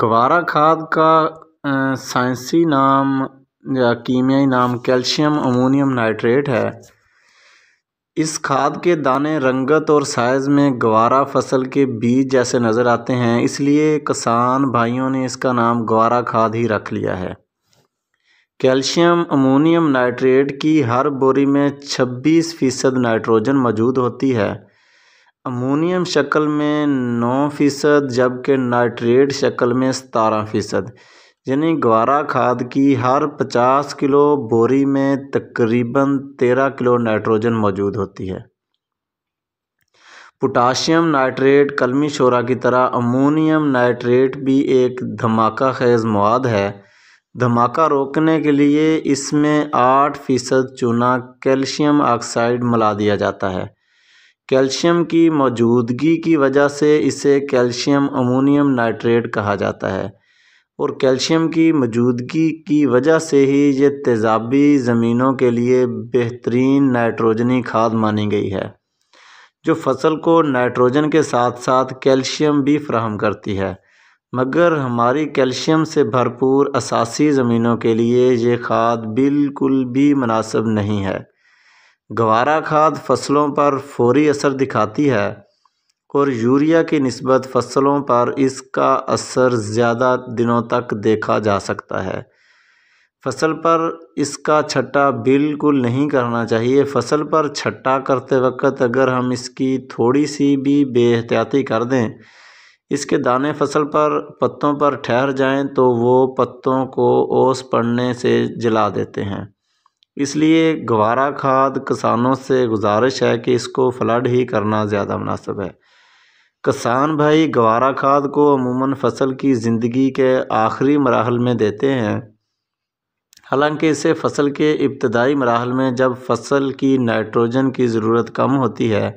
गवारा खाद का साइंसी नाम या कीमियाई नाम कैल्शियम अमोनियम नाइट्रेट है इस खाद के दाने रंगत और साइज़ में गवारा फसल के बीज जैसे नज़र आते हैं इसलिए किसान भाइयों ने इसका नाम ग्वारा खाद ही रख लिया है कैल्शियम अमोनियम नाइट्रेट की हर बोरी में 26 फ़ीसद नाइट्रोजन मौजूद होती है अमोनियम शक्ल में नौ फ़ीसद जबकि नाइट्रेट शक्ल में सतारह फ़ीसद यानी ग्वारा खाद की हर पचास किलो बोरी में तकरीबन तेरह किलो नाइट्रोजन मौजूद होती है पोटाशियम नाइट्रेट कलमी शोरा की तरह अमोनियम नाइट्रेट भी एक धमाका खेज मवाद है धमाका रोकने के लिए इसमें आठ फ़ीसद चूना कैल्शियम ऑक्साइड मिला दिया जाता है कैल्शियम की मौजूदगी की वजह से इसे कैल्शियम अमोनियम नाइट्रेट कहा जाता है और कैल्शियम की मौजूदगी की वजह से ही ये तेज़ाबी ज़मीनों के लिए बेहतरीन नाइट्रोजनी खाद मानी गई है जो फसल को नाइट्रोजन के साथ साथ कैल्शियम भी फ्राहम करती है मगर हमारी कैल्शियम से भरपूर असासी ज़मीनों के लिए ये खाद बिल्कुल भी मुनासब नहीं है गवारा खाद फसलों पर फौरी असर दिखाती है और यूरिया की नस्बत फसलों पर इसका असर ज़्यादा दिनों तक देखा जा सकता है फसल पर इसका छट्टा बिल्कुल नहीं करना चाहिए फसल पर छट्टा करते वक्त अगर हम इसकी थोड़ी सी भी बेहतियाती कर दें इसके दाने फसल पर पत्तों पर ठहर जाएं तो वो पत्तों को ओस पड़ने से जला देते हैं इसलिए गवारा खाद किसानों से गुजारिश है कि इसको फ्लड ही करना ज़्यादा मुनासिब है किसान भाई गवारा खाद को अमूमन फसल की ज़िंदगी के आखिरी मराहल में देते हैं हालांकि इसे फसल के इब्तदाई मराहल में जब फसल की नाइट्रोजन की ज़रूरत कम होती है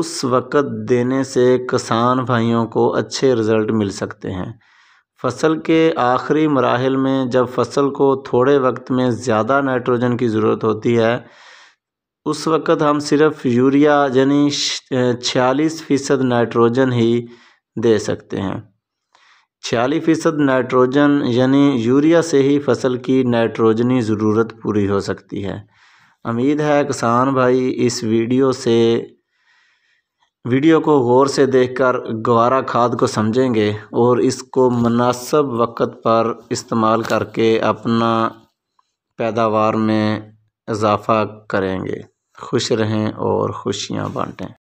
उस वक़्त देने से किसान भाइयों को अच्छे रिज़ल्ट मिल सकते हैं फसल के आखिरी मराहल में जब फसल को थोड़े वक्त में ज़्यादा नाइट्रोजन की ज़रूरत होती है उस वक़्त हम सिर्फ यूरिया यानी छियालीस फ़ीसद नाइट्रोजन ही दे सकते हैं छियालीस फ़ीसद नाइट्रोजन यानी यूरिया से ही फसल की नाइट्रोजनी ज़रूरत पूरी हो सकती है उम्मीद है किसान भाई इस वीडियो से वीडियो को गौर से देखकर गवारा खाद को समझेंगे और इसको मुनासब वक़्त पर इस्तेमाल करके अपना पैदावार में इजाफ़ा करेंगे खुश रहें और खुशियाँ बाँटें